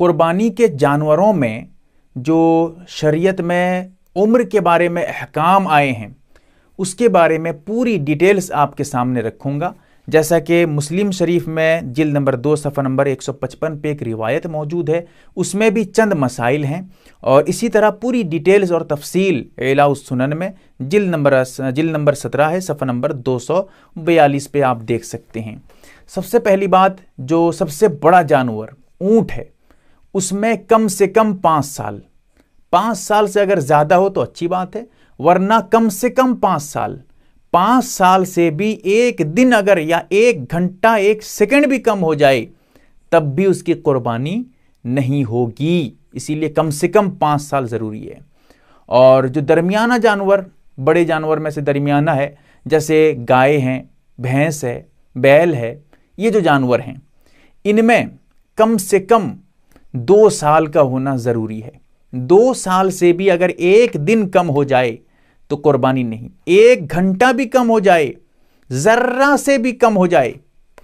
कुर्बानी के जानवरों में जो शरीयत में उम्र के बारे में अहकाम आए हैं उसके बारे में पूरी डिटेल्स आपके सामने रखूँगा जैसा कि मुस्लिम शरीफ में जिल नंबर दो सफ़ा नंबर 155 पे एक रिवायत मौजूद है उसमें भी चंद मसाइल हैं और इसी तरह पूरी डिटेल्स और तफसील सुनन में जिल नंबर जिल नंबर 17 है सफ़ा नंबर 242 पे आप देख सकते हैं सबसे पहली बात जो सबसे बड़ा जानवर ऊँट है उसमें कम से कम पाँच साल पाँच साल से अगर ज़्यादा हो तो अच्छी बात है वरना कम से कम पाँच साल पाँच साल से भी एक दिन अगर या एक घंटा एक सेकंड भी कम हो जाए तब भी उसकी कुर्बानी नहीं होगी इसीलिए कम से कम पाँच साल ज़रूरी है और जो दरमियाना जानवर बड़े जानवर में से दरमियाना है जैसे गाय हैं भैंस है बैल है ये जो जानवर हैं इनमें कम से कम दो साल का होना ज़रूरी है दो साल से भी अगर एक दिन कम हो जाए तो कुर्बानी नहीं एक घंटा भी कम हो जाए ज़र्रा से भी कम हो जाए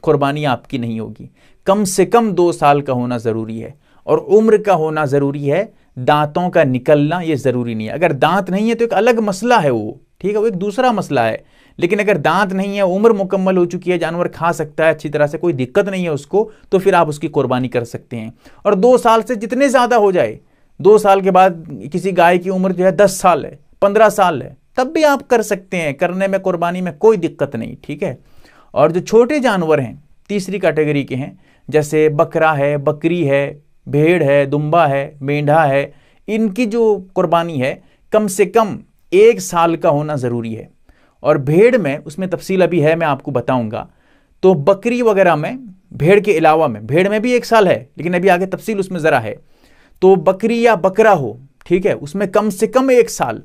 कुर्बानी आपकी नहीं होगी कम से कम दो साल का होना ज़रूरी है और उम्र का होना ज़रूरी है दांतों का निकलना यह ज़रूरी नहीं है अगर दांत नहीं है तो एक अलग मसला है वो ठीक है वो एक दूसरा मसला है लेकिन अगर दांत नहीं है उम्र मुकम्मल हो चुकी है जानवर खा सकता है अच्छी तरह से कोई दिक्कत नहीं है उसको तो फिर आप उसकी कुर्बानी कर सकते हैं और दो साल से जितने ज़्यादा हो जाए दो साल के बाद किसी गाय की उम्र जो है दस साल है पंद्रह साल है तब भी आप कर सकते हैं करने में कुर्बानी में कोई दिक्कत नहीं ठीक है और जो छोटे जानवर हैं तीसरी कैटेगरी के हैं जैसे बकरा है बकरी है भेड़ है दुम्बा है मेंढा है इनकी जो कुर्बानी है कम से कम एक साल का होना ज़रूरी है और भेड़ में उसमें तफसील अभी है मैं आपको बताऊंगा तो बकरी वगैरह में भेड़ के अलावा में भेड़ में भी एक साल है लेकिन अभी आगे तफसील उसमें ज़रा है तो बकरी या बकरा हो ठीक है उसमें कम से कम एक साल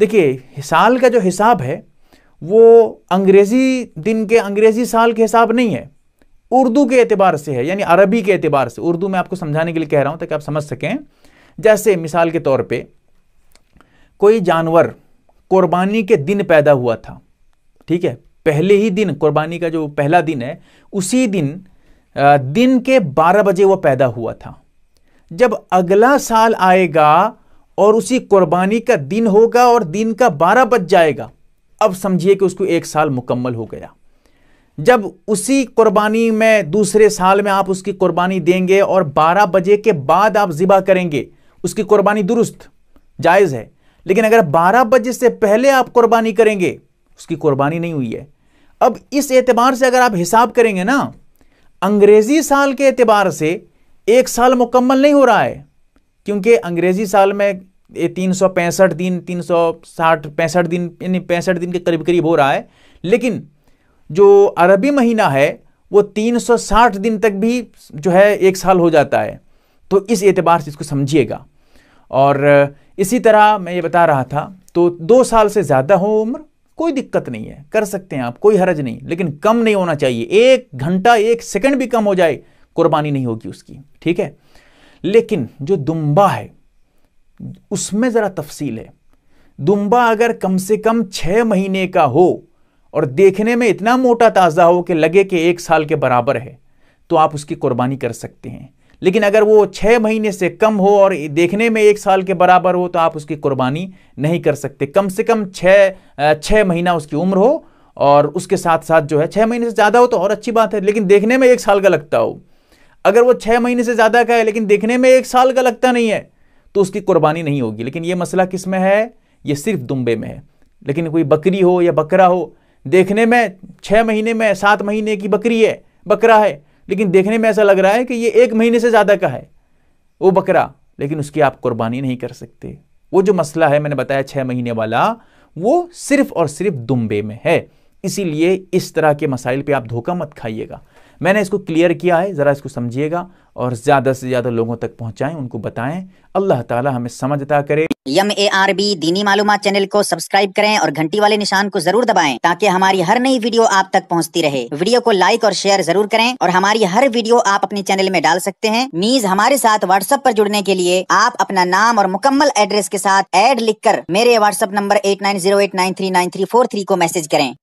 देखिए साल का जो हिसाब है वो अंग्रेज़ी दिन के अंग्रेज़ी साल के हिसाब नहीं है उर्दू के एतबार से है यानी अरबी के एतबार से उर्दू में आपको समझाने के लिए कह रहा हूँ ताकि आप समझ सकें जैसे मिसाल के तौर पर कोई जानवर कुर्बानी के दिन पैदा हुआ था ठीक है पहले ही दिन कुर्बानी का जो पहला दिन है उसी दिन दिन के 12 बजे वह पैदा हुआ था जब अगला साल आएगा और उसी कुर्बानी का दिन होगा और दिन का 12 बज जाएगा अब समझिए कि उसको एक साल मुकम्मल हो गया जब उसी कुर्बानी में दूसरे साल में आप उसकी कुर्बानी देंगे और 12 बजे के बाद आप ज़िबा करेंगे उसकी कुर्बानी दुरुस्त जायज़ है लेकिन अगर बारह बजे से पहले आप कुर्बानी करेंगे उसकी कुर्बानी नहीं हुई है अब इस एतबार से अगर आप हिसाब करेंगे ना अंग्रेजी साल के एतबार से एक साल मुकम्मल नहीं हो रहा है क्योंकि अंग्रेजी साल में ये तीन सौ पैंसठ दिन तीन सौ साठ पैंसठ दिन यानी पैंसठ दिन के करीब करीब हो रहा है लेकिन जो अरबी महीना है वो तीन सौ साठ दिन तक भी जो है एक साल हो जाता है तो इस एतबार से इसको समझिएगा और इसी तरह मैं ये बता रहा था तो दो साल से ज़्यादा हो उम्र कोई दिक्कत नहीं है कर सकते हैं आप कोई हरज नहीं लेकिन कम नहीं होना चाहिए एक घंटा एक सेकंड भी कम हो जाए कुर्बानी नहीं होगी उसकी ठीक है लेकिन जो दुम्बा है उसमें ज़रा तफसील है दुम्बा अगर कम से कम छः महीने का हो और देखने में इतना मोटा ताज़ा हो कि लगे कि एक साल के बराबर है तो आप उसकी कुर्बानी कर सकते हैं लेकिन अगर वो छः महीने से कम हो और देखने में एक साल के बराबर हो तो आप उसकी कुर्बानी नहीं कर सकते कम से कम छः छः महीना उसकी उम्र हो और उसके साथ साथ जो है छः महीने से ज़्यादा हो तो और अच्छी बात है लेकिन देखने में एक साल का लगता हो अगर वो छः महीने से ज़्यादा का है लेकिन देखने में एक साल का लगता नहीं है तो उसकी कुर्बानी नहीं होगी लेकिन ये मसला किस में है ये सिर्फ दुम्बे में है लेकिन कोई बकरी हो या बकरा हो देखने में छः महीने में सात महीने की बकरी है बकरा है लेकिन देखने में ऐसा लग रहा है कि ये एक महीने से ज़्यादा का है वो बकरा लेकिन उसकी आप कुर्बानी नहीं कर सकते वो जो मसला है मैंने बताया छह महीने वाला वो सिर्फ और सिर्फ दुम्बे में है इसीलिए इस तरह के मसाइल पे आप धोखा मत खाइएगा मैंने इसको क्लियर किया है ज़रा इसको समझिएगा और ज़्यादा से ज़्यादा लोगों तक पहुँचाएँ उनको बताएँ अल्लाह ताला हमें समझता करे यम ए आर बी दीनी मालूम चैनल को सब्सक्राइब करें और घंटी वाले निशान को जरूर दबाएं ताकि हमारी हर नई वीडियो आप तक पहुंचती रहे वीडियो को लाइक और शेयर जरूर करें और हमारी हर वीडियो आप अपने चैनल में डाल सकते हैं मीज हमारे साथ व्हाट्सएप पर जुड़ने के लिए आप अपना नाम और मुकम्मल एड्रेस के साथ एड लिख मेरे व्हाट्सएप नंबर एट को मैसेज करें